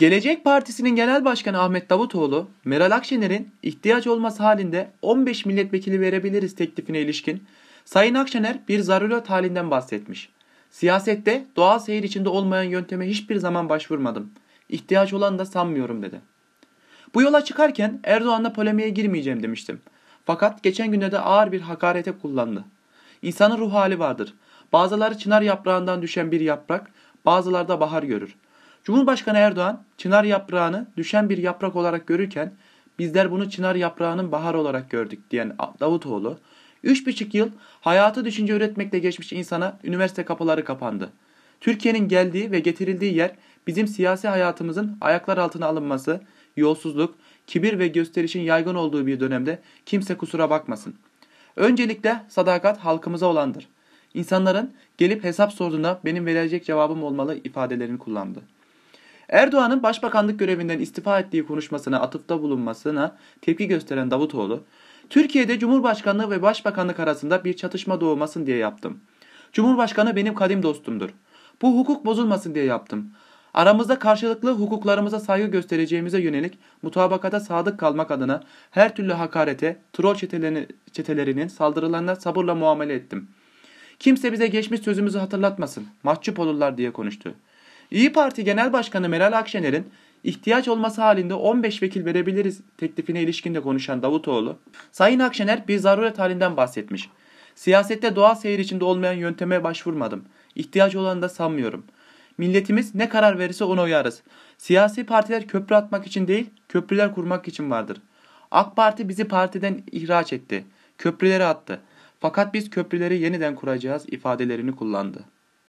Gelecek Partisi'nin Genel Başkanı Ahmet Davutoğlu, Meral Akşener'in ihtiyaç olması halinde 15 milletvekili verebiliriz teklifine ilişkin Sayın Akşener bir zaruret halinden bahsetmiş. Siyasette doğal seyir içinde olmayan yönteme hiçbir zaman başvurmadım. İhtiyaç olan da sanmıyorum dedi. Bu yola çıkarken Erdoğan'la polemiğe girmeyeceğim demiştim. Fakat geçen günde de ağır bir hakarete kullandı. İnsanın ruh hali vardır. Bazıları çınar yaprağından düşen bir yaprak, bazıları da bahar görür.'' Cumhurbaşkanı Erdoğan çınar yaprağını düşen bir yaprak olarak görürken bizler bunu çınar yaprağının bahar olarak gördük diyen Davutoğlu, 3,5 yıl hayatı düşünce üretmekle geçmiş insana üniversite kapıları kapandı. Türkiye'nin geldiği ve getirildiği yer bizim siyasi hayatımızın ayaklar altına alınması, yolsuzluk, kibir ve gösterişin yaygın olduğu bir dönemde kimse kusura bakmasın. Öncelikle sadakat halkımıza olandır. İnsanların gelip hesap sorduğunda benim verecek cevabım olmalı ifadelerini kullandı. Erdoğan'ın başbakanlık görevinden istifa ettiği konuşmasına atıfta bulunmasına tepki gösteren Davutoğlu, Türkiye'de Cumhurbaşkanlığı ve Başbakanlık arasında bir çatışma doğmasın diye yaptım. Cumhurbaşkanı benim kadim dostumdur. Bu hukuk bozulmasın diye yaptım. Aramızda karşılıklı hukuklarımıza saygı göstereceğimize yönelik mutabakata sadık kalmak adına her türlü hakarete, troll çeteleri, çetelerinin saldırılarına sabırla muamele ettim. Kimse bize geçmiş sözümüzü hatırlatmasın, mahcup olurlar diye konuştu. İyi Parti Genel Başkanı Meral Akşener'in ihtiyaç olması halinde 15 vekil verebiliriz teklifine ilişkin de konuşan Davutoğlu, Sayın Akşener bir zaruret halinden bahsetmiş. Siyasette doğal seyir içinde olmayan yönteme başvurmadım. İhtiyaç olanı da sanmıyorum. Milletimiz ne karar verirse ona uyarız. Siyasi partiler köprü atmak için değil, köprüler kurmak için vardır. AK Parti bizi partiden ihraç etti. Köprüleri attı. Fakat biz köprüleri yeniden kuracağız ifadelerini kullandı.